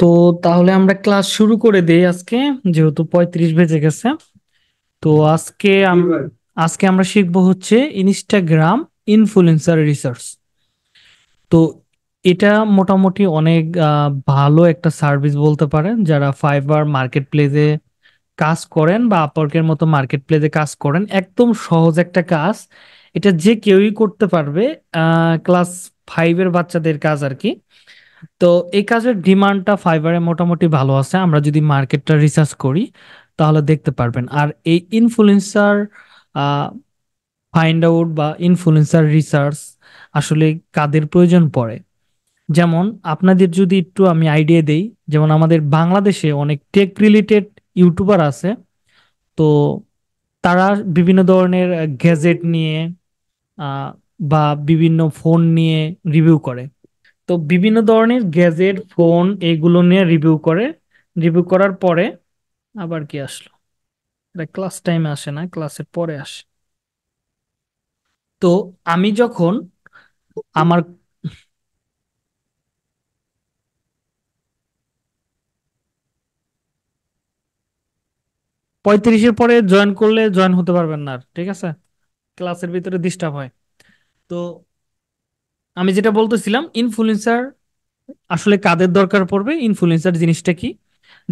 তো তাহলে আমরা ক্লাস শুরু করে দেই আজকে যেহেতু পঁয়ত্রিশ বেজে গেছে তো আজকে আজকে আমরা শিখবো হচ্ছে ইনস্টাগ্রাম ইনফ্লুয়েন্সার রিসার্চ তো এটা মোটামুটি অনেক ভালো একটা সার্ভিস বলতে পারেন যারা ফাইবার মার্কেট প্লেসে কাজ করেন বা আপর্কের মতো মার্কেট প্লেসে কাজ করেন একদম সহজ একটা কাজ এটা যে কেউই করতে পারবে ক্লাস ফাইভের বাচ্চাদের কাজ আর কি তো এই কাজের ডিমান্ডটা ফাইবারে মোটামুটি ভালো আছে আমরা যদি মার্কেটটা রিসার্চ করি তাহলে দেখতে পারবেন আর এই ইনফ্লুয়েন্সার ফাইন্ড আউট বা ইনফ্লুয়েন্সার রিসার্চ আসলে কাদের প্রয়োজন পড়ে যেমন আপনাদের যদি একটু আমি আইডিয়া দেই যেমন আমাদের বাংলাদেশে অনেক টেক রিলেটেড ইউটিউবার আছে তো তারা বিভিন্ন ধরনের গ্যাজেট নিয়ে বা বিভিন্ন ফোন নিয়ে রিভিউ করে তো বিভিন্ন ধরনের গ্যাজেট ফোন এগুলো নিয়ে রিভিউ করে রিভিউ করার পরে আবার কি আসলো এটা ক্লাস টাইমে আসে না ক্লাসের পরে আসে তো আমি যখন আমার পঁয়ত্রিশের পরে জয়েন করলে জয়েন হতে পারবেন না ঠিক আছে ক্লাসের ভিতরে ডিস্টার্ব হয় তো আমি যেটা বলতেছিলাম ইনফ্লুয়েন্সার আসলে কাদের দরকার পড়বে ইনফ্লুয়েন্সার জিনিসটা কি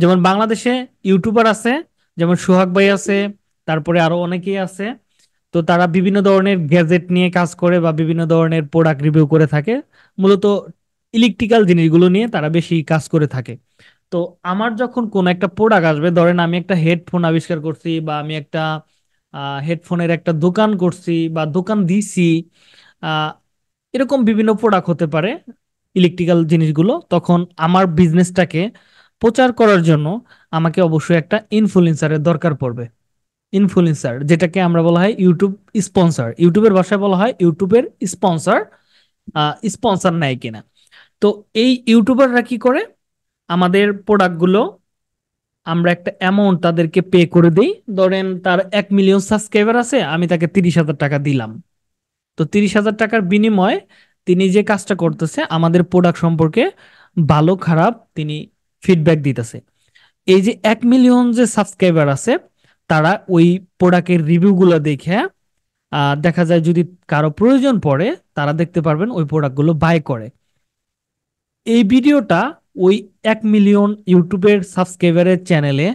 যেমন বাংলাদেশে ইউটিউবার আছে যেমন সোহাগ ভাই আছে তারপরে আরো অনেকেই আছে তো তারা বিভিন্ন ধরনের গ্যাজেট নিয়ে কাজ করে বা বিভিন্ন ধরনের প্রোডাক্ট রিভিউ করে থাকে মূলত ইলেকট্রিক্যাল জিনিসগুলো নিয়ে তারা বেশি কাজ করে থাকে তো আমার যখন কোনো একটা প্রোডাক্ট আসবে ধরেন আমি একটা হেডফোন আবিষ্কার করছি বা আমি একটা হেডফোনের একটা দোকান করছি বা দোকান দিছি এরকম বিভিন্ন প্রোডাক্ট হতে পারে ইলেকট্রিক্যাল জিনিসগুলো তখন আমার বিজনেসটাকে প্রচার করার জন্য আমাকে অবশ্যই একটা ইনফ্লুয়েন্সারের দরকার পড়বে ইনফ্লুয়েন্সার যেটাকে আমরা বলা হয় ইউটিউব স্পন্সার ইউটিউবের ভাষায় বলা হয় ইউটিউবের স্পন্সার স্পন্সার নেয় কিনা তো এই ইউটিউবাররা কি করে আমাদের প্রোডাক্টগুলো আমরা একটা অ্যামাউন্ট তাদেরকে পে করে দিই ধরেন তার এক মিলিয়ন সাবস্ক্রাইবার আছে আমি তাকে তিরিশ হাজার টাকা দিলাম তো তিরিশ হাজার টাকার বিনিময়ে তিনি যে কাজটা করতেছে আমাদের প্রোডাক্ট সম্পর্কে ভালো খারাপ তিনি ফিডব্যাক দিতেছে এই যে এক মিলিয়ন যে সাবস্ক্রাইবার আছে তারা ওই প্রোডাক্টের রিভিউগুলো দেখে দেখা যায় যদি কারো প্রয়োজন পড়ে তারা দেখতে পারবেন ওই প্রোডাক্টগুলো বাই করে এই ভিডিওটা ওই এক মিলিয়ন ইউটিউবের সাবস্ক্রাইবারের চ্যানেলে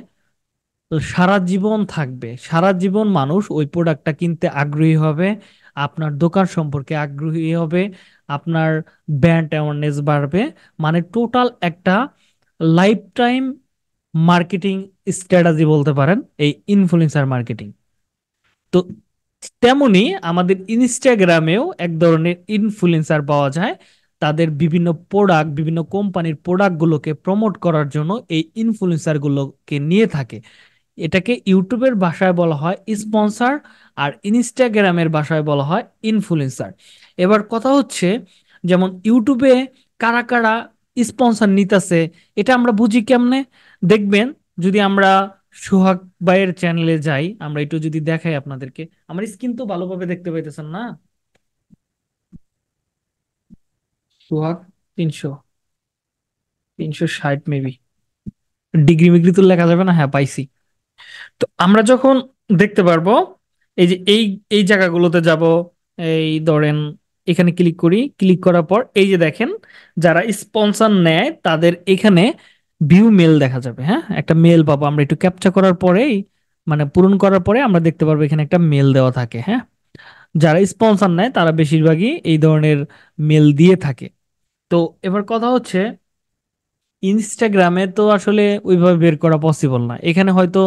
সারা জীবন থাকবে সারা জীবন মানুষ ওই প্রোডাক্টটা কিনতে আগ্রহী হবে আপনার দোকান সম্পর্কে আগ্রহী হবে আপনার ব্র্যান্ড অ্যাওয়ারনেস বাড়বে মানে টোটাল একটা লাইফ টাইম মার্কেটিং স্ট্র্যাটাজি বলতে পারেন এই ইনফ্লুয়েন্সার মার্কেটিং তো তেমনি আমাদের ইনস্টাগ্রামেও এক ধরনের ইনফ্লুয়েন্সার পাওয়া যায় তাদের বিভিন্ন প্রোডাক্ট বিভিন্ন কোম্পানির প্রোডাক্টগুলোকে প্রমোট করার জন্য এই ইনফ্লুয়েন্সারগুলোকে নিয়ে থাকে এটাকে ইউটিউবের ভাষায় বলা হয় স্পন্সার আর ইনস্টাগ্রামের ভাষায় বলা হয় ইনফ্লুয়েন্সার এবার কথা হচ্ছে যেমন ইউটিউবে কারা কারা স্পন্সার নিতেছে এটা আমরা বুঝি কেমনে দেখবেন যদি আমরা সোহাগ ভাইয়ের চ্যানেলে যাই আমরা একটু যদি দেখাই আপনাদেরকে আমার স্কিন তো ভালোভাবে দেখতে পাইতেছেন না সোহাগ তিনশো তিনশো ষাট মেবি ডিগ্রি মিগ্রি তো লেখা যাবে না হ্যাঁ পাইসি তো আমরা যখন দেখতে পারবো এই যে এই এই জায়গাগুলোতে যাব এই ধরেন এখানে ক্লিক করি ক্লিক করার পর এই যে দেখেন যারা স্পন্সার নেয় তাদের এখানে ভিউ মেল দেখা যাবে হ্যাঁ একটা মেল পাবো আমরা একটু ক্যাপচার করার পরেই মানে পূরণ করার পরে আমরা দেখতে পারবো এখানে একটা মেল দেওয়া থাকে হ্যাঁ যারা স্পন্সার নেয় তারা বেশিরভাগই এই ধরনের মেল দিয়ে থাকে তো এবার কথা হচ্ছে ইনস্টাগ্রামে তো আসলে ওইভাবে বের করা পসিবল না এখানে হয়তো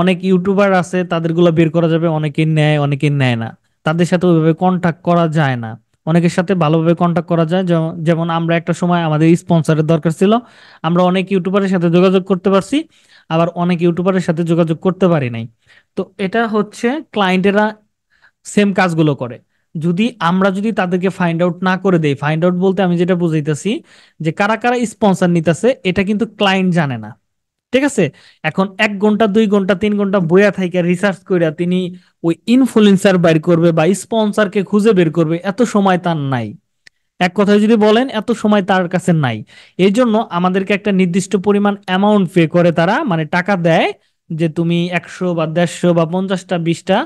অনেক ইউটিউবার আছে তাদেরগুলো বের করা যাবে অনেকে নেয় অনেকে নেয় না তাদের সাথে ওইভাবে কন্ট্যাক্ট করা যায় না অনেকের সাথে ভালোভাবে কন্ট্যাক্ট করা যায় যেমন আমরা একটা সময় আমাদের স্পন্সরের দরকার ছিল আমরা অনেক ইউটিউবারের সাথে যোগাযোগ করতে পারছি আবার অনেক ইউটিউবারের সাথে যোগাযোগ করতে পারি নাই তো এটা হচ্ছে ক্লায়েন্টেরা সেম কাজগুলো করে যদি আমরা যদি তাদেরকে ফাইন্ড আউট না করে দেই ফাইন্ড আউট বলতে আমি যেটা বুঝাইতেছি যে কারা কারা স্পন্সর নিতেছে এটা কিন্তু ক্লায়েন্ট জানে না ঠিক আছে এখন এক ঘন্টা দুই ঘন্টা তিন ঘন্টা বইয়া থাইকা রিসার্চ করিয়া তিনি ওই ইনফ্লুয়েন্সার বাইর করবে বা স্পন্সারকে খুঁজে বের করবে এত সময় তার নাই এক কথায় যদি বলেন এত সময় তার কাছে নাই এই জন্য আমাদেরকে একটা নির্দিষ্ট পরিমাণ অ্যামাউন্ট পে করে তারা মানে টাকা দেয় যে তুমি একশো বা দেড়শো বা পঞ্চাশটা বিশটা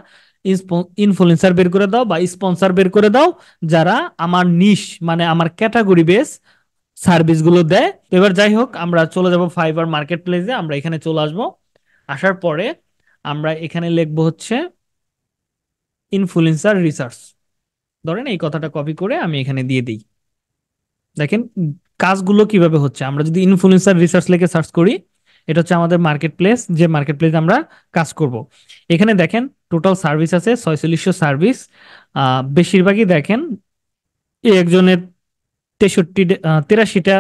ইনফ্লুয়েন্সার বের করে দাও বা স্পন্সার বের করে দাও যারা আমার নিশ মানে আমার ক্যাটাগরি বেস সার্ভিসগুলো দেয় এবার যাই হোক আমরা চলে যাব ফাইবার মার্কেট প্লেসে আমরা এখানে চলে আসব আসার পরে আমরা এখানে লিখব হচ্ছে ইনফ্লুয়েন্সার রিসার্চ ধরেন এই কথাটা কপি করে আমি এখানে দিয়ে দিই দেখেন কাজগুলো কিভাবে হচ্ছে আমরা যদি ইনফ্লুয়েন্সার রিসার্চ লিখে সার্চ করি এটা হচ্ছে আমাদের মার্কেট প্লেস যে মার্কেট প্লেস আমরা কাজ করব। এখানে দেখেন টোটাল সার্ভিস আছে ছয়চল্লিশশো সার্ভিস বেশিরভাগই দেখেন একজনের তেষট্টি তেরাশিটা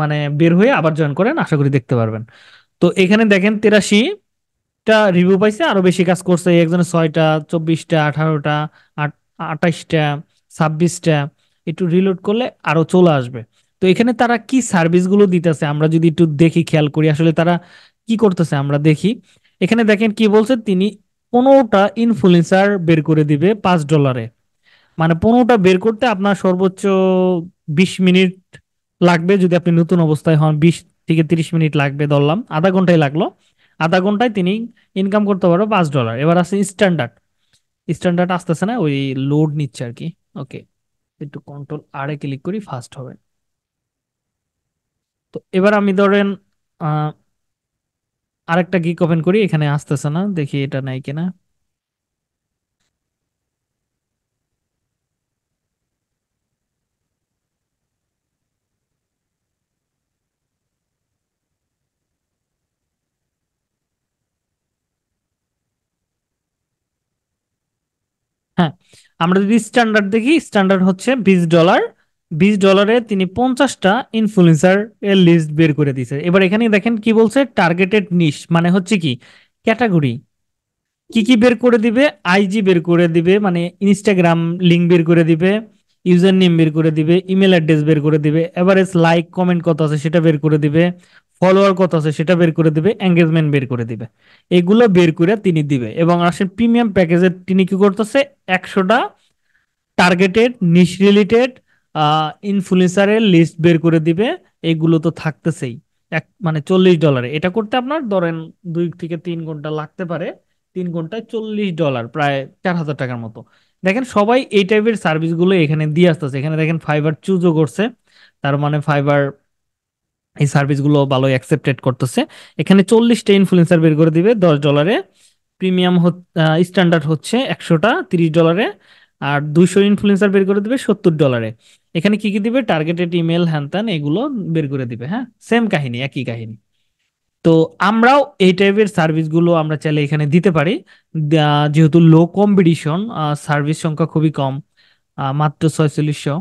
মানে বের হয়ে আবার জয়েন করেন আশা করি দেখতে পারবেন তো এখানে দেখেন তেরাশিটা রিভিউ পাইছে আরো বেশি কাজ করছে একজনের ছয়টা চব্বিশটা আঠারোটা আট আটাইশটা ছাব্বিশটা একটু রিলোড করলে আরো চলে আসবে তো এখানে তারা কি সার্ভিসগুলো দিতেছে আমরা যদি একটু দেখি খেয়াল করি আসলে তারা কি করতেছে আমরা দেখি এখানে দেখেন কি বলছে তিনি পনেরোটা ইনফ্লুয়েন্সার বের করে দিবে পাঁচ ডলারে মানে পনেরোটা বের করতে আপনার সর্বোচ্চ বিশ মিনিট লাগবে যদি আপনি নতুন অবস্থায় হন বিশ থেকে তিরিশ মিনিট লাগবে ধরলাম আধা ঘন্টায় লাগলো আধা ঘন্টায় তিনি ইনকাম করতে পারো পাঁচ ডলার এবার আছে স্ট্যান্ডার্ড স্ট্যান্ডার্ড আসতেছে না ওই লোড নিচ্ছে আর কি ওকে একটু কন্ট্রোল আরে ক্লিক করি ফাস্ট হবে তো এবার আমি ধরেন আরেকটা গিক ওপেন করি এখানে আসতেছে না দেখি এটা নাই কিনা হ্যাঁ আমরা যদি স্ট্যান্ডার্ড দেখি স্ট্যান্ডার্ড হচ্ছে বিশ ডলার বিশ ডলারে তিনি পঞ্চাশটা ইনফ্লুয়েন্সার এর লিস্ট বের করে দিয়েছে এবার এখানে দেখেন কি বলছে টার্গেটেড নিশ মানে হচ্ছে কি ক্যাটাগরি কি কি বের করে দিবে আইজি বের করে দিবে মানে ইনস্টাগ্রাম লিঙ্ক বের করে দিবে ইউজার নেম বের করে দিবে ইমেল অ্যাড্রেস বের করে দিবে এভারেজ লাইক কমেন্ট কত আছে সেটা বের করে দিবে ফলোয়ার কত আছে সেটা বের করে দিবে এঙ্গেজমেন্ট বের করে দিবে এগুলো বের করে তিনি দিবে এবং আসলে প্রিমিয়াম প্যাকেজে তিনি কি করতেছে একশোটা টার্গেটেড নিশ রিলেটেড ইনফ্লুয়েন্সারের লিস্ট বের করে দিবে এগুলো তো থাকতেছেই এক মানে চল্লিশ ডলারে এটা করতে আপনার ধরেন দুই থেকে তিন ঘন্টা লাগতে পারে তিন ঘন্টায় চল্লিশ ডলার প্রায় চার হাজার টাকার মতো দেখেন সবাই এই টাইপের সার্ভিসগুলো এখানে দিয়ে আসতেছে এখানে দেখেন ফাইবার চুজও করছে তার মানে ফাইবার এই সার্ভিসগুলো ভালো অ্যাকসেপ্টেড করতেছে এখানে চল্লিশটা ইনফ্লুয়েন্সার বের করে দিবে দশ ডলারে প্রিমিয়াম স্ট্যান্ডার্ড হচ্ছে একশোটা তিরিশ ডলারে আর দুইশো ইনফ্লুয়েন্সার বের করে দিবে সত্তর ডলারে এখানে কি কি দিবে টার্গেটেড ইমেল ত্যান এগুলো বের করে দিবে হ্যাঁ সেম কাহিনী একই কাহিনী তো আমরাও এই টাইপের সার্ভিসগুলো আমরা চাইলে এখানে দিতে পারি যেহেতু লো কম্পিটিশন সার্ভিস সংখ্যা খুবই কম মাত্র ছয়চল্লিশশো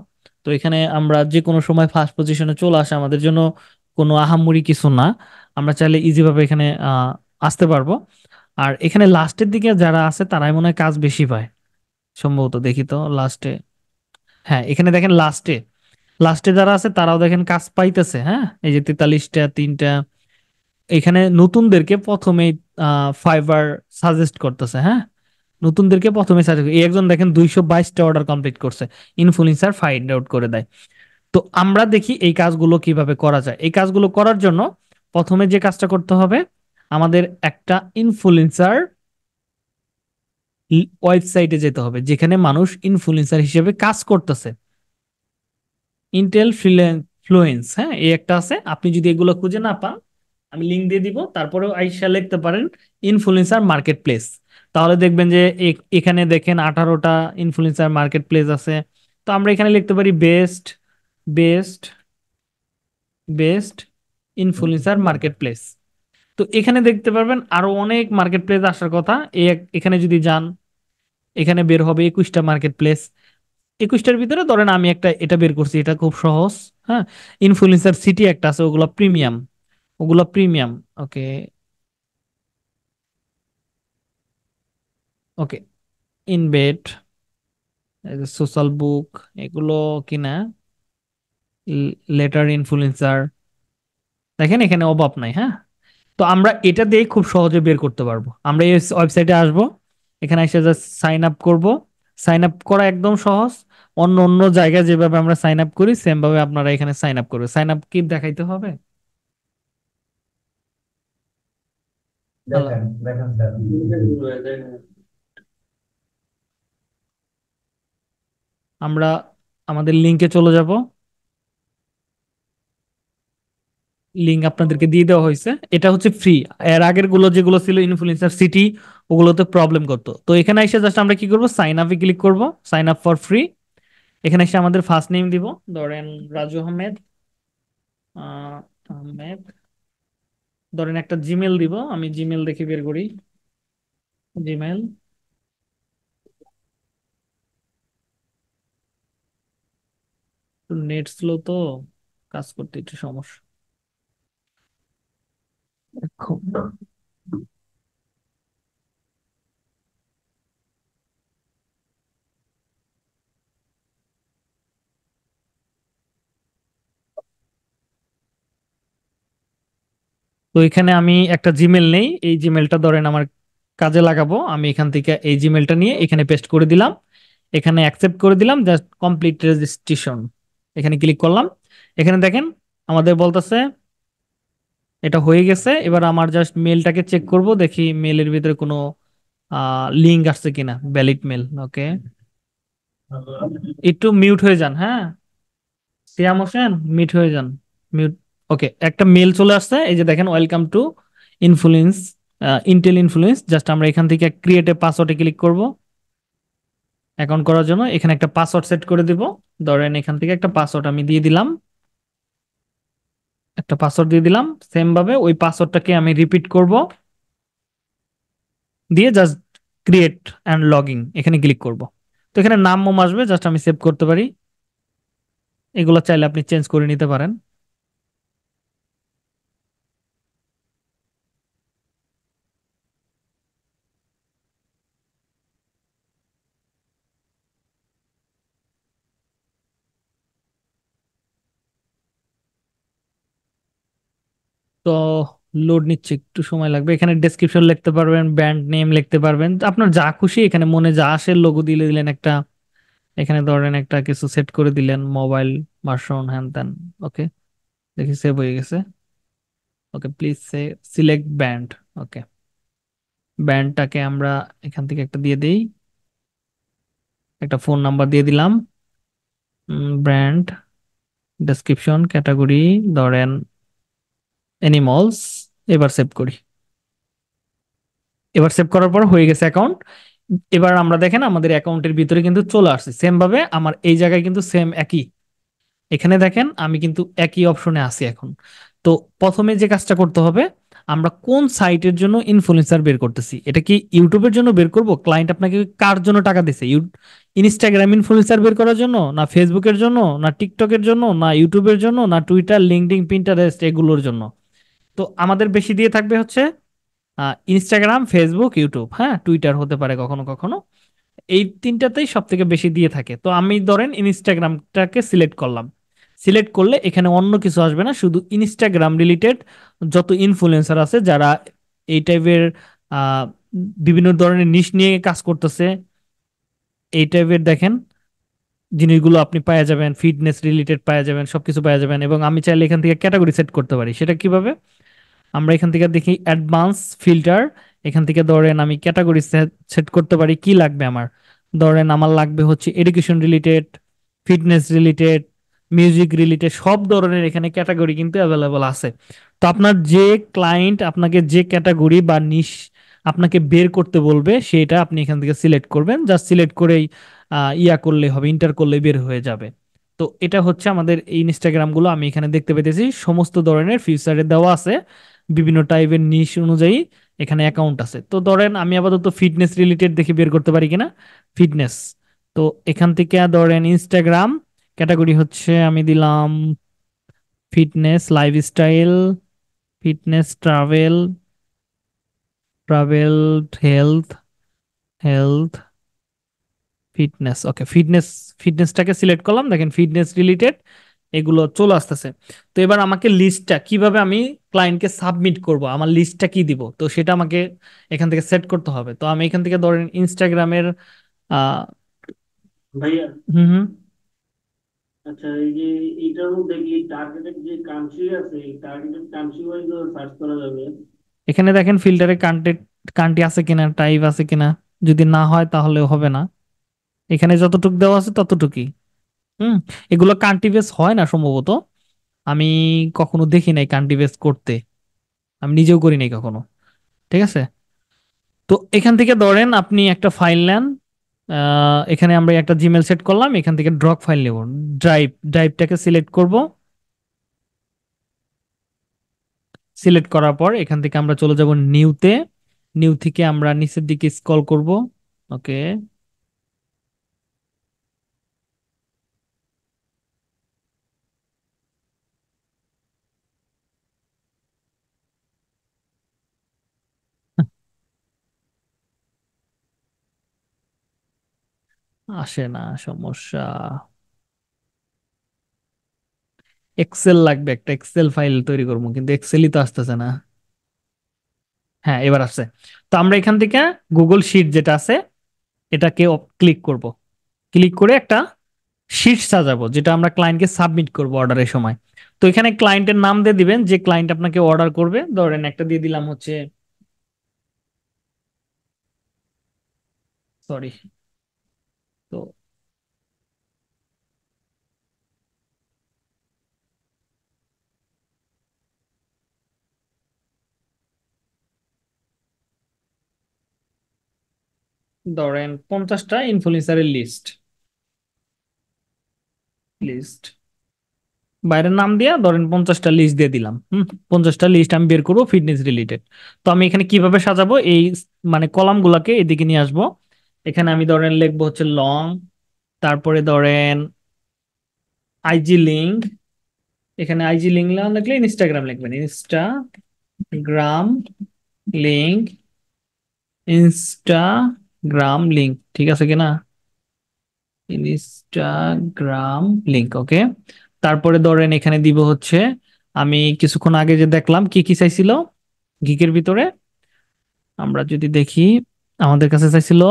তো এখানে আমরা যে কোনো সময় ফার্স্ট পজিশনে চলে আসে আমাদের জন্য কোনো আহামরি কিছু না আমরা চাইলে ইজিভাবে এখানে আসতে পারবো আর এখানে লাস্টের দিকে যারা আছে তারাই মনে হয় কাজ বেশি পায় সম্ভবত দেখি তো লাস্টে হ্যাঁ এখানে দেখেন লাস্টে লাস্টে যারা আছে তারাও দেখেন কাজ পাইতেছে হ্যাঁ এই যে তেতাল্লিশটা তিনটা এখানে নতুনদেরকে প্রথমে ফাইবার সাজেস্ট করতেছে হ্যাঁ নতুনদেরকে প্রথমে সাজেস্ট এই একজন দেখেন দুইশো বাইশটা অর্ডার কমপ্লিট করছে ইনফ্লুয়েন্সার ফাইন্ড আউট করে দেয় তো আমরা দেখি এই কাজগুলো কিভাবে করা যায় এই কাজগুলো করার জন্য প্রথমে যে কাজটা করতে হবে আমাদের একটা ইনফ্লুয়েন্সার ওয়েবসাইটে যেতে হবে যেখানে মানুষ ইনফ্লুয়েন্সার হিসেবে কাজ করতেছে ইন্টেল ফ্লুয়েন্স হ্যাঁ এই একটা আছে আপনি যদি এগুলো খুঁজে না পান আমি লিঙ্ক দিয়ে দিব তারপরেও আইসা লিখতে পারেন ইনফ্লুয়েন্সার মার্কেট প্লেস তাহলে দেখবেন যে এখানে দেখেন আঠারোটা ইনফ্লুয়েন্সার মার্কেট প্লেস আছে তো আমরা এখানে লিখতে পারি best best best influencer market place তো এখানে দেখতে পারবেন আরো অনেক মার্কেট প্লেস আসার কথা এখানে যদি যান এখানে বের হবে একুশটা মার্কেট প্লেস একুশটার ভিতরে ধরেন আমি একটা এটা বের করছি এটা খুব সহজ হ্যাঁ ইনফ্লুয়েন্সার সিটি একটা আছে ওগুলো প্রিমিয়াম ওগুলো প্রিমিয়াম ওকে ওকে ইনবেট সোশ্যাল বুক এগুলো কিনা লেটার ইনফ্লুয়েন্সার দেখেন এখানে অভাব নাই হ্যাঁ তো আমরা এটা দিয়ে খুব সহজে বের করতে পারবো আমরা এই ওয়েবসাইটে আসবো এখানে এসে জাস্ট সাইন আপ করব সাইন আপ করা একদম সহজ অন্য অন্য জায়গায় যেভাবে আমরা সাইন আপ করি সেম ভাবে আপনারা এখানে সাইন আপ করবে সাইন আপ কি দেখাইতে হবে আমরা আমাদের লিংকে চলে যাব লিংক আপনাদেরকে দিয়ে দেওয়া হয়েছে এটা হচ্ছে ফ্রি এর আগের গুলো যেগুলো ছিল ইনফ্লুয়েন্সার সিটি ওগুলোতে প্রবলেম করতো তো এখানে এসে জাস্ট আমরা কি করবো সাইন আপে ক্লিক করবো সাইন আপ ফর ফ্রি এখানে এসে আমাদের ফার্স্ট নেম দিব ধরেন রাজু আহমেদ আহমেদ ধরেন একটা জিমেল দিব আমি জিমেল দেখে বের করি জিমেল নেট স্লো তো কাজ করতে একটু সমস্যা তো এখানে আমি একটা জিমেল নেই এই জিমেলটা ধরেন আমার কাজে লাগাবো আমি এখান থেকে এই জিমেলটা নিয়ে এখানে পেস্ট করে দিলাম এখানে অ্যাকসেপ্ট করে দিলাম জাস্ট কমপ্লিট রেজিস্ট্রেশন এখানে ক্লিক করলাম এখানে দেখেন আমাদের বলতেছে এটা হয়ে গেছে এবার আমার জাস্ট মেলটাকে চেক করব দেখি মেলের ভিতরে কোনো লিঙ্ক আসছে কিনা ভ্যালিড মেল ওকে একটু মিউট হয়ে যান হ্যাঁ সিয়াম হোসেন মিউট হয়ে যান মিউট ওকে একটা মেল চলে আসছে এই যে দেখেন welcome to influence intel influence just আমরা এখান থেকে ক্রিয়েটে পাসওয়ার্ডে ক্লিক করব অ্যাকাউন্ট করার জন্য এখানে একটা পাসওয়ার্ড সেট করে দিব ধরেন এখান থেকে একটা পাসওয়ার্ড আমি দিয়ে দিলাম একটা পাসওয়ার্ড দিয়ে দিলাম সেম ভাবে ওই পাসওয়ার্ডটাকে আমি রিপিট করব দিয়ে জাস্ট ক্রিয়েট অ্যান্ড লগইন এখানে ক্লিক করব তো এখানে নাম মোম আসবে জাস্ট আমি সেভ করতে পারি এগুলো চাইলে আপনি চেঞ্জ করে নিতে পারেন তো লোড নিচ্ছে একটু সময় লাগবে এখানে ডেসক্রিপশন লিখতে পারবেন ব্র্যান্ড নেম লিখতে পারবেন আপনার যা খুশি এখানে মনে যা আসে লোগো দিলে দিলেন একটা এখানে ধরেন একটা কিছু সেট করে দিলেন মোবাইল ভার্সন হ্যান ত্যান ওকে দেখি সেভ হয়ে গেছে okay please say select brand okay ব্যান্ডটাকে আমরা এখান থেকে একটা দিয়ে দিই একটা ফোন নাম্বার দিয়ে দিলাম ব্র্যান্ড ডেসক্রিপশন ক্যাটাগরি ধরেন অ্যানিমলস এবার সেভ করি এবার সেভ করার পর হয়ে গেছে অ্যাকাউন্ট এবার আমরা দেখেন আমাদের অ্যাকাউন্টের ভিতরে কিন্তু চলে আসছে সেমভাবে আমার এই জায়গায় কিন্তু সেম একই এখানে দেখেন আমি কিন্তু একই অপশনে আছি এখন তো প্রথমে যে কাজটা করতে হবে আমরা কোন সাইটের জন্য ইনফ্লুয়েন্সার বের করতেছি এটা কি ইউটিউবের জন্য বের করব ক্লায়েন্ট আপনাকে কার জন্য টাকা দিছে ইনস্টাগ্রাম ইনফ্লুয়েন্সার বের করার জন্য না ফেসবুকের জন্য না টিকটকের জন্য না ইউটিউবের জন্য না টুইটার লিঙ্কডিন পিন্টারেস্ট এগুলোর জন্য তো আমাদের বেশি দিয়ে থাকবে হচ্ছে ইনস্টাগ্রাম ফেসবুক ইউটিউব হ্যাঁ টুইটার হতে পারে কখনো কখনো এই তিনটাতেই সব থেকে বেশি দিয়ে থাকে তো আমি ধরেন ইনস্টাগ্রামটাকে সিলেক্ট করলাম সিলেক্ট করলে এখানে অন্য কিছু আসবে না শুধু ইনস্টাগ্রাম রিলেটেড যত ইনফ্লুয়েন্সার আছে যারা এই টাইপের বিভিন্ন ধরনের নিশ নিয়ে কাজ করতেছে এই টাইপের দেখেন জিনিসগুলো আপনি পাওয়া যাবেন ফিটনেস রিলেটেড পাওয়া যাবেন সবকিছু পাওয়া যাবেন এবং আমি চাইলে এখান থেকে ক্যাটাগরি সেট করতে পারি সেটা কিভাবে আমরা এখান থেকে দেখি অ্যাডভান্স ফিল্টার এখান থেকে ধরেন আমি ক্যাটাগরি সেট করতে পারি কি লাগবে আমার ধরেন আমার লাগবে হচ্ছে education related fitness related music related সব ধরনের এখানে ক্যাটাগরি কিন্তু অ্যাভেলেবল আছে তো আপনার যে ক্লায়েন্ট আপনাকে যে ক্যাটাগরি বা নিশ আপনাকে বের করতে বলবে সেটা আপনি এখান থেকে সিলেক্ট করবেন জাস্ট সিলেক্ট করেই ইয়া করলে হবে ইন্টার করলে বের হয়ে যাবে তো এটা হচ্ছে আমাদের এই ইনস্টাগ্রামগুলো আমি এখানে দেখতে পেতেছি সমস্ত ধরনের ফিউচারে দেওয়া আছে বিভিন্ন টাইপের নিশ অনুযায়ী এখানে অ্যাকাউন্ট আছে তো ধরেন আমি আপাতত ফিটনেস রিলেটেড দেখে বের করতে পারি কিনা ফিটনেস তো এখান থেকে ধরেন ইনস্টাগ্রাম ক্যাটাগরি হচ্ছে আমি দিলাম fitness lifestyle fitness travel travel health health fitness okay fitness ফিটনেসটাকে সিলেক্ট করলাম দেখেন ফিটনেস রিলেটেড এগুলো চলে আসতেছে তো এবার আমাকে লিস্টটা কিভাবে আমি ক্লায়েন্টকে সাবমিট করব আমার লিস্টটা কি দিব তো সেটা আমাকে এখান থেকে সেট করতে হবে তো আমি এখান থেকে ধরেন ইনস্টাগ্রামের হুম হুম আচ্ছা, এখানে দেখেন ফিল্টারে কান্টেড আছে কিনা টাইপ আছে কিনা যদি না হয় তাহলে হবে না এখানে যতটুক দেওয়া আছে ততটুকুই হুম এগুলো কান্ট্রিভেস হয় না সম্ভবত আমি কখনো দেখি নাই কান্ট্রিভেস করতে আমি নিজেও করি নাই কখনো ঠিক আছে তো এখান থেকে ধরেন আপনি একটা ফাইল নেন এখানে আমরা একটা জিমেল সেট করলাম এখান থেকে ড্রগ ফাইল নেব ড্রাইভ ড্রাইভটাকে সিলেক্ট করব সিলেক্ট করার পর এখান থেকে আমরা চলে যাব নিউতে নিউ থেকে আমরা নিচের দিকে স্কল করব ওকে আসে না সমস্যা এক্সেল লাগবে একটা এক্সেল ফাইল তৈরি করবো কিন্তু এক্সেলই তো আসতেছে না হ্যাঁ এবার আসছে তো আমরা এখান থেকে গুগল শিট যেটা আছে এটাকে ক্লিক করব ক্লিক করে একটা শিট সাজাবো যেটা আমরা ক্লায়েন্টকে সাবমিট করব অর্ডারের সময় তো এখানে ক্লায়েন্টের নাম দিয়ে দিবেন যে ক্লায়েন্ট আপনাকে অর্ডার করবে ধরেন একটা দিয়ে দিলাম হচ্ছে সরি ধরেন পঞ্চাশটা ইনফ্লুয়েন্সারের লিস্ট লিস্ট বাইরের নাম দিয়ে ধরেন পঞ্চাশটা লিস্ট দিয়ে দিলাম হুম পঞ্চাশটা লিস্ট আমি বের করবো ফিটনেস রিলেটেড তো আমি এখানে কিভাবে সাজাবো এই মানে গুলাকে এদিকে নিয়ে আসবো এখানে আমি ধরেন লিখবো হচ্ছে লং তারপরে ধরেন আইজি লিঙ্ক এখানে আইজি লিঙ্ক লিখলে ইনস্টাগ্রাম লিখবেন Instagram link Instagram link ঠিক আছে কিনা ইনস্টাগ্রাম লিঙ্ক ওকে তারপরে ধরেন এখানে দিব হচ্ছে আমি কিছুক্ষণ আগে যে দেখলাম কি কি চাইছিল গিকের ভিতরে আমরা যদি দেখি আমাদের কাছে চাইছিল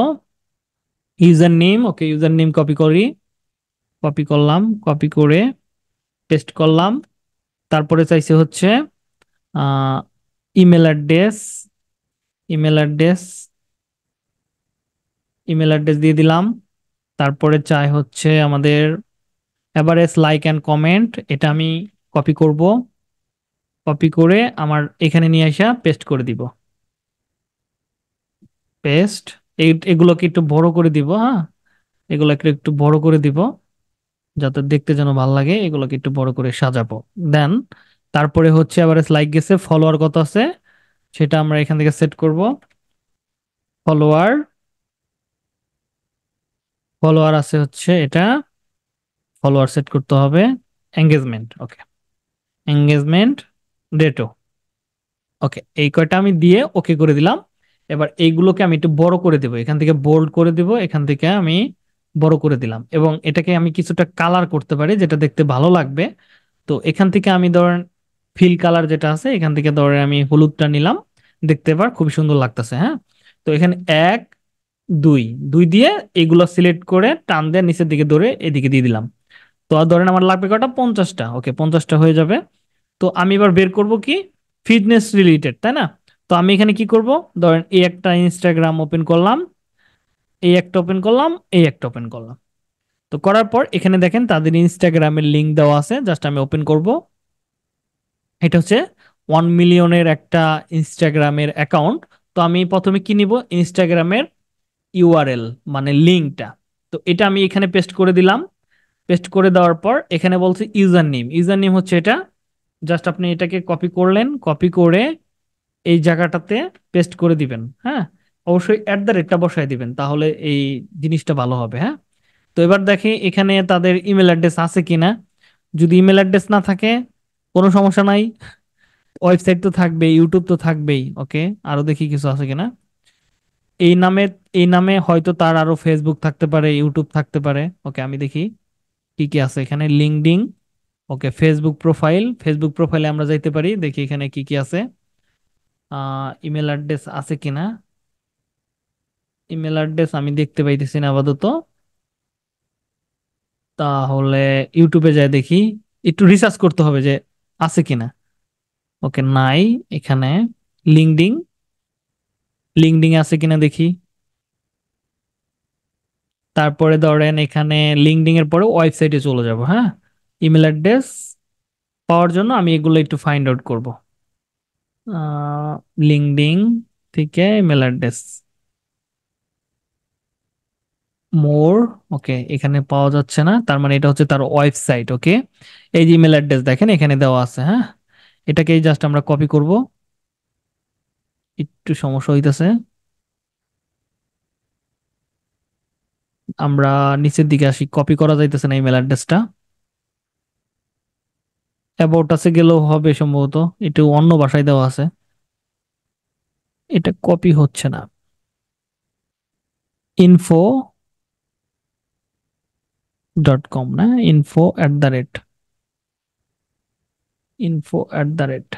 user name okay user name copy করি কপি করলাম কপি করে পেস্ট করলাম তারপরে চাইছে হচ্ছে email address email address email address দিয়ে দিলাম তারপরে চাই হচ্ছে আমাদের অ্যাভারেজ লাইক অ্যান্ড কমেন্ট এটা আমি কপি করব কপি করে আমার এখানে নিয়ে আসা পেস্ট করে দিব পেস্ট এগুলোকে একটু বড় করে দিব হ্যাঁ এগুলোকে একটু বড় করে দিব যাতে দেখতে যেন ভালো লাগে এগুলোকে একটু বড় করে সাজাবো দেন তারপরে হচ্ছে অ্যাভারেজ লাইক গেছে ফলোয়ার কত আছে সেটা আমরা এখান থেকে সেট করব ফলোয়ার ফলোয়ার আছে হচ্ছে এটা ফলোয়ার সেট করতে হবে এঙ্গেজমেন্ট ওকে এঙ্গেজমেন্ট ডেটো ওকে এই কয়টা আমি দিয়ে ওকে করে দিলাম এবার এইগুলোকে আমি একটু বড় করে দেব এখান থেকে বোল্ড করে দেব এখান থেকে আমি বড় করে দিলাম এবং এটাকে আমি কিছুটা কালার করতে পারি যেটা দেখতে ভালো লাগবে তো এখান থেকে আমি ধরেন ফিল কালার যেটা আছে এখান থেকে ধরেন আমি হলুদটা নিলাম দেখতে এবার খুব সুন্দর লাগতেছে হ্যাঁ তো এখানে এক দুই দুই দিয়ে এগুলো সিলেক্ট করে টান দিয়ে নিচের দিকে ধরে এদিকে দিয়ে দিলাম তো ধরেন আমার লাগবে কটা পঞ্চাশটা ওকে পঞ্চাশটা হয়ে যাবে তো আমি এবার বের করব কি ফিটনেস রিলেটেড তাই না তো আমি এখানে কি করব ধরেন এই একটা ইনস্টাগ্রাম ওপেন করলাম এই একটা ওপেন করলাম এই একটা ওপেন করলাম তো করার পর এখানে দেখেন তাদের ইনস্টাগ্রামের লিঙ্ক দেওয়া আছে জাস্ট আমি ওপেন করব এটা হচ্ছে ওয়ান মিলিয়নের একটা ইনস্টাগ্রামের অ্যাকাউন্ট তো আমি প্রথমে কি নিব ইনস্টাগ্রামের ইউআরএল মানে লিঙ্কটা তো এটা আমি এখানে পেস্ট করে দিলাম পেস্ট করে দেওয়ার পর এখানে বলছে ইউজার নেম ইউজার নেম হচ্ছে এটা জাস্ট আপনি এটাকে কপি করলেন কপি করে এই জায়গাটাতে পেস্ট করে দিবেন হ্যাঁ অবশ্যই অ্যাট দ্য রেটটা বসায় দিবেন তাহলে এই জিনিসটা ভালো হবে হ্যাঁ তো এবার দেখি এখানে তাদের ইমেল অ্যাড্রেস আছে কিনা যদি ইমেল অ্যাড্রেস না থাকে কোনো সমস্যা নাই ওয়েবসাইট তো থাকবেই ইউটিউব তো থাকবেই ওকে আরও দেখি কিছু আছে কিনা এই নামে এই নামে হয়তো তার আরো ফেসবুক থাকতে পারে ইউটিউব থাকতে পারে ওকে আমি দেখি কি কি আছে এখানে LinkedIn okay Facebook profile Facebook প্রোফাইলে আমরা যাইতে পারি দেখি এখানে কি কি আছে ইমেল অ্যাড্রেস আছে কিনা ইমেল অ্যাড্রেস আমি দেখতে পাইতেছি না আপাতত তাহলে ইউটিউবে যাই দেখি একটু রিসার্চ করতে হবে যে আছে কিনা ওকে নাই এখানে লিঙ্কডিং লিঙ্কডিং আছে কিনা দেখি তারপরে ধরেন এখানে লিঙ্কডিন এর পরে ওয়েবসাইটে চলে যাব হ্যাঁ ইমেল অ্যাড্রেস পাওয়ার জন্য আমি এগুলো একটু ফাইন্ড আউট করব লিঙ্কডিন থেকে ইমেল অ্যাড্রেস মোর ওকে এখানে পাওয়া যাচ্ছে না তার মানে এটা হচ্ছে তার ওয়েবসাইট ওকে এই যে ইমেল অ্যাড্রেস দেখেন এখানে দেওয়া আছে হ্যাঁ এটাকেই জাস্ট আমরা কপি করবো একটু সমস্যা হইতেছে আমরা নিচের দিকে আসি কপি করা যাইতেছে না ইমেল অ্যাড্রেসটা অ্যাবাউট আছে গেলেও হবে সম্ভবত এটা অন্য ভাষায় দেওয়া আছে এটা কপি হচ্ছে না ইনফো ডট কম না info at the rate info at the rate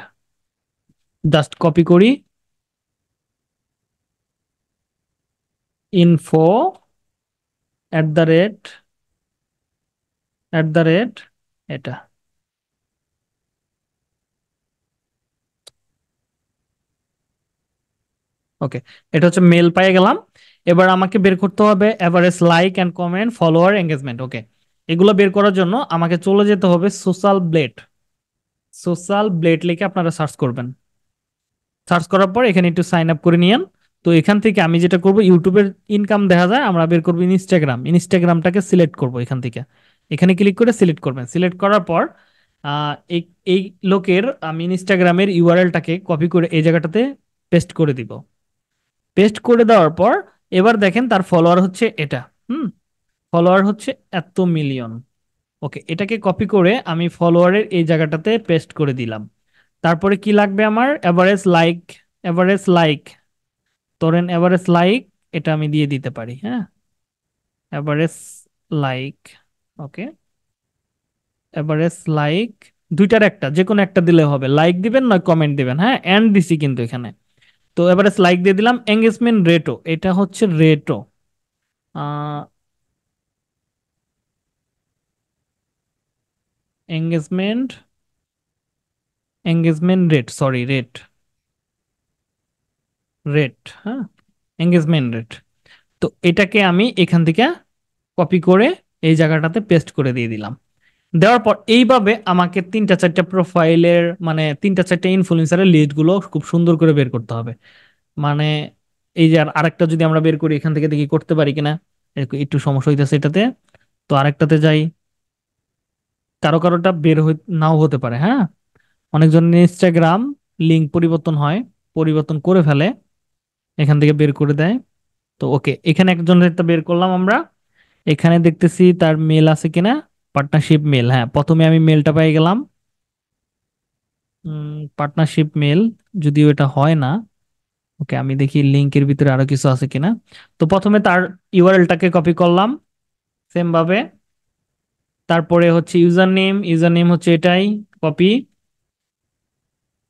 just copy করি info at the rate at the rate এটা ওকে এটা হচ্ছে মেল পেয়ে গেলাম এবার আমাকে বের করতে হবে average like and comment follower engagement okay এগুলো বের করার জন্য আমাকে চলে যেতে হবে সোশ্যাল ব্লেড সোশ্যাল ব্লেড লিখে আপনারা সার্চ করবেন সার্চ করার পর এখানে একটু সাইন আপ করে নিয়েন তো এখান থেকে আমি যেটা করব ইউটিউবের ইনকাম দেখা যায় আমরা বের করব ইনস্টাগ্রাম ইনস্টাগ্রামটাকে সিলেক্ট করব এখান থেকে এখানে ক্লিক করে সিলেক্ট করবেন সিলেক্ট করার পর এই লোকের আমি ইনস্টাগ্রামের ইউআরএলটাকে কপি করে এই জায়গাটাতে পেস্ট করে দিব পেস্ট করে দেওয়ার পর এবার দেখেন তার ফলোয়ার হচ্ছে এটা হুম ফলোয়ার হচ্ছে এত মিলিয়ন ওকে এটাকে কপি করে আমি ফলোয়ারের এই জায়গাটাতে পেস্ট করে দিলাম তারপরে কি লাগবে আমার অ্যাভারেজ লাইক অ্যাভারেজ লাইক ধরেন এভারেস্ট লাইক এটা আমি দিয়ে দিতে পারি হ্যাঁ average like okay average like দুইটার একটা যে কোনো একটা দিলে হবে লাইক দিবেন না কমেন্ট দিবেন হ্যাঁ অ্যান্ড দিছি কিন্তু এখানে তো এভারেস্ট লাইক দিয়ে দিলাম এঙ্গেজমেন্ট রেটও এটা হচ্ছে রেটও engagement engagement rate sorry rate rate হ্যাঁ এঙ্গেজমেন্ট রেট তো এটাকে আমি এখান থেকে কপি করে এই জায়গাটাতে পেস্ট করে দিয়ে দিলাম দেওয়ার পর এইভাবে আমাকে তিনটা চারটা প্রোফাইলের মানে তিনটা চারটা ইনফ্লুয়েন্সারের লিস্টগুলো খুব সুন্দর করে বের করতে হবে মানে এই যে আরেকটা যদি আমরা বের করি এখান থেকে দেখি করতে পারি কিনা একটু সমস্যা হইতেছে এটাতে তো আরেকটাতে যাই কারো কারোটা বের নাও হতে পারে হ্যাঁ অনেকজন ইনস্টাগ্রাম লিঙ্ক পরিবর্তন হয় পরিবর্তন করে ফেলে এখান থেকে বের করে দেয় তো ওকে এখানে একজনের বের করলাম আমরা এখানে দেখতেছি তার মেল আছে কিনা পার্টনারশিপ মেল হ্যাঁ প্রথমে আমি মেলটা পেয়ে গেলাম পার্টনারশিপ মেল যদিও এটা হয় না ওকে আমি দেখি লিঙ্কের ভিতরে আরো কিছু আছে কিনা তো প্রথমে তার ইউআরএলটাকে কপি করলাম সেম ভাবে তারপরে হচ্ছে ইউজার নেম ইউজার নেম হচ্ছে এটাই কপি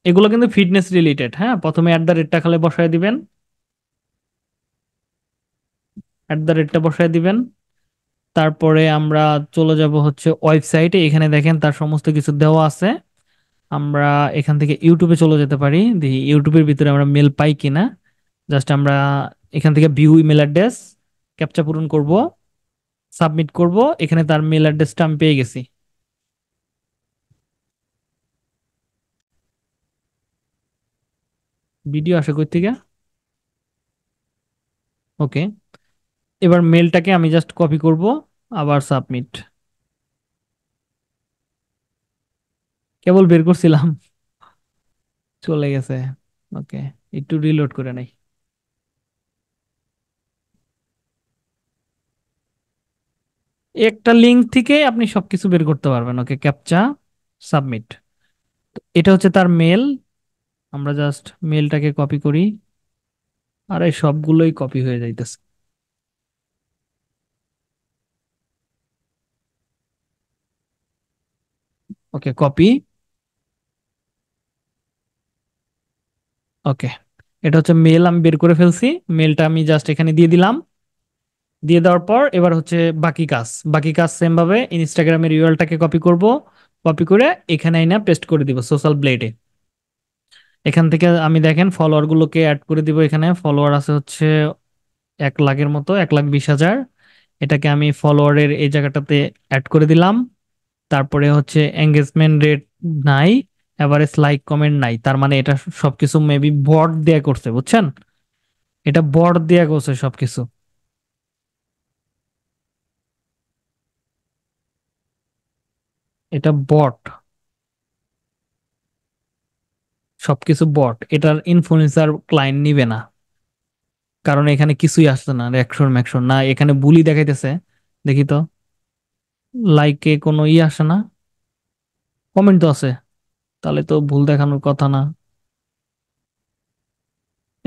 এগুলো কিন্তু ফিটনেস রিলেটেড হ্যাঁ প্রথমে অ্যাট দ্য রেটটা খালে বসায় দিবেন অ্যাট দ্য রেটটা বসায় দিবেন তারপরে আমরা চলে যাব হচ্ছে ওয়েবসাইটে এখানে দেখেন তার সমস্ত কিছু দেওয়া আছে আমরা এখান থেকে ইউটিউবে চলে যেতে পারি দেখি ইউটিউবের ভিতরে আমরা মেল পাই কিনা জাস্ট আমরা এখান থেকে ভিউ ইমেল অ্যাড্রেস ক্যাপচা পূরণ করব সাবমিট করব এখানে তার মেল অ্যাড্রেসটা আমি পেয়ে গেছি ভিডিও আশা করি থেকে ওকে এবার মেলটাকে আমি জাস্ট কপি করব আবার সাবমিট কেবল বের করছিলাম চলে গেছে ওকে একটু রিলোড করে নেই একটা লিঙ্ক থেকে আপনি সবকিছু বের করতে পারবেন ওকে ক্যাপচা সাবমিট এটা হচ্ছে তার মেল আমরা জাস্ট মেলটাকে কপি করি আর এই সবগুলোই কপি হয়ে যাইতেছে ওকে কপি ওকে এটা হচ্ছে মেল আমি বের করে ফেলছি মেলটা আমি জাস্ট এখানে দিয়ে দিলাম দিয়ে দেওয়ার পর এবার হচ্ছে বাকি কাজ বাকি কাজ সেমভাবে ইনস্টাগ্রামের ইউআরটাকে কপি করব কপি করে এখানে আইনা পেস্ট করে দিব সোশ্যাল ব্লেডে এখান থেকে আমি দেখেন ফলোয়ারগুলোকে অ্যাড করে দিব এখানে ফলোয়ার আছে হচ্ছে এক লাখের মতো এক লাখ বিশ হাজার এটাকে আমি ফলোয়ারের এই জায়গাটাতে অ্যাড করে দিলাম তারপরে হচ্ছে এঙ্গেজমেন্ট রেট নাই অ্যাভারেজ লাইক কমেন্ট নাই তার মানে এটা সবকিছু মেবি বট দেয়া করছে বুঝছেন এটা বট দেয়া করছে সবকিছু এটা বট সবকিছু বট এটার ইনফ্লুয়েন্সার ক্লায়েন্ট নিবে না কারণ এখানে কিছুই আসতো না রিয়াকশন ম্যাকশন না এখানে বুলি দেখাইতেছে দেখি তো লাইকে কোনো ই আসে না কমেন্ট তো আছে তাহলে তো ভুল দেখানোর কথা না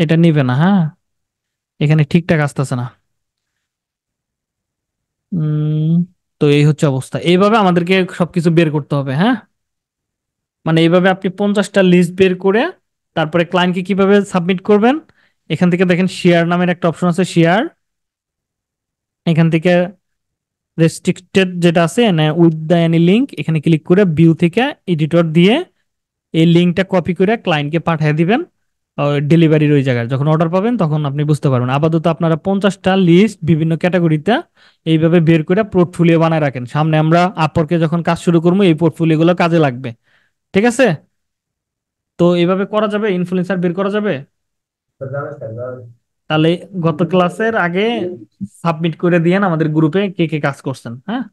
এটা নিবে না হ্যাঁ এখানে ঠিকঠাক আসতেছে না তো এই হচ্ছে অবস্থা এইভাবে আমাদেরকে সবকিছু বের করতে হবে হ্যাঁ মানে এইভাবে আপনি পঞ্চাশটা লিস্ট বের করে তারপরে ক্লায়েন্টকে কিভাবে সাবমিট করবেন এখান থেকে দেখেন শেয়ার নামের একটা অপশন আছে শেয়ার এখান থেকে রেস্ট্রিক্টেড যেটা আছে উইথ দ্য এনি লিঙ্ক এখানে ক্লিক করে ভিউ থেকে এডিটর দিয়ে এই লিঙ্কটা কপি করে ক্লায়েন্টকে পাঠিয়ে দিবেন ডেলিভারির ওই জায়গায় যখন অর্ডার পাবেন তখন আপনি বুঝতে পারবেন আপাতত আপনারা পঞ্চাশটা লিস্ট বিভিন্ন ক্যাটাগরিতে এইভাবে বের করে পোর্টফোলিও বানায় রাখেন সামনে আমরা আপরকে যখন কাজ শুরু করবো এই পোর্টফোলিওগুলো কাজে লাগবে ঠিক আছে তো এইভাবে করা যাবে ইনফ্লুয়েন্সার বের করা যাবে তাহলে গত ক্লাসের আগে সাবমিট করে দিয়েন আমাদের গ্রুপে কে কে কাজ করছেন হ্যাঁ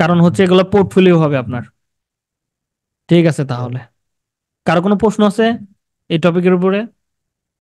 কারণ হচ্ছে এগুলো পোর্টফোলিও হবে আপনার ঠিক আছে তাহলে কারো কোনো প্রশ্ন আছে এই টপিকের উপরে